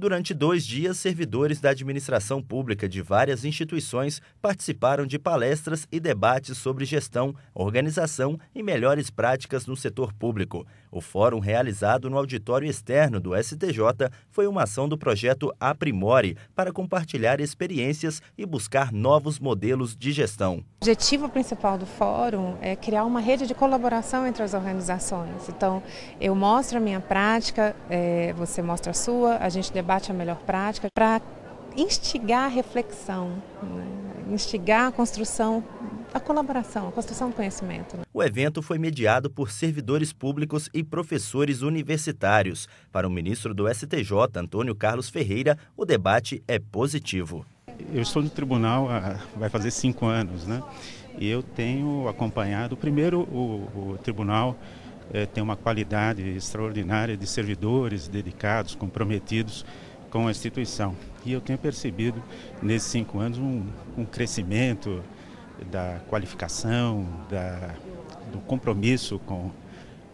Durante dois dias, servidores da administração pública de várias instituições participaram de palestras e debates sobre gestão, organização e melhores práticas no setor público. O fórum realizado no auditório externo do STJ foi uma ação do projeto Aprimore para compartilhar experiências e buscar novos modelos de gestão. O objetivo principal do fórum é criar uma rede de colaboração entre as organizações. Então, eu mostro a minha prática, eh, você mostra a sua, a gente debate debate a melhor prática, para instigar a reflexão, né? instigar a construção, a colaboração, a construção do conhecimento. Né? O evento foi mediado por servidores públicos e professores universitários. Para o ministro do STJ, Antônio Carlos Ferreira, o debate é positivo. Eu estou no tribunal há, vai fazer cinco anos, né? E eu tenho acompanhado, primeiro, o, o tribunal é, tem uma qualidade extraordinária de servidores dedicados, comprometidos com a instituição. E eu tenho percebido nesses cinco anos um, um crescimento da qualificação, da, do compromisso com,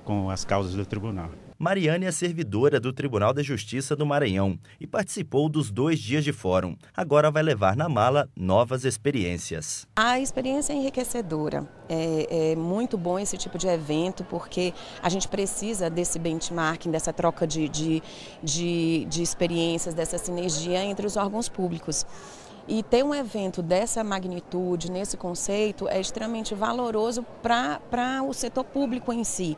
com as causas do tribunal. Mariane é servidora do Tribunal de Justiça do Maranhão e participou dos dois dias de fórum. Agora vai levar na mala novas experiências. A experiência é enriquecedora. É, é muito bom esse tipo de evento porque a gente precisa desse benchmarking, dessa troca de, de, de, de experiências, dessa sinergia entre os órgãos públicos. E ter um evento dessa magnitude, nesse conceito, é extremamente valoroso para o setor público em si.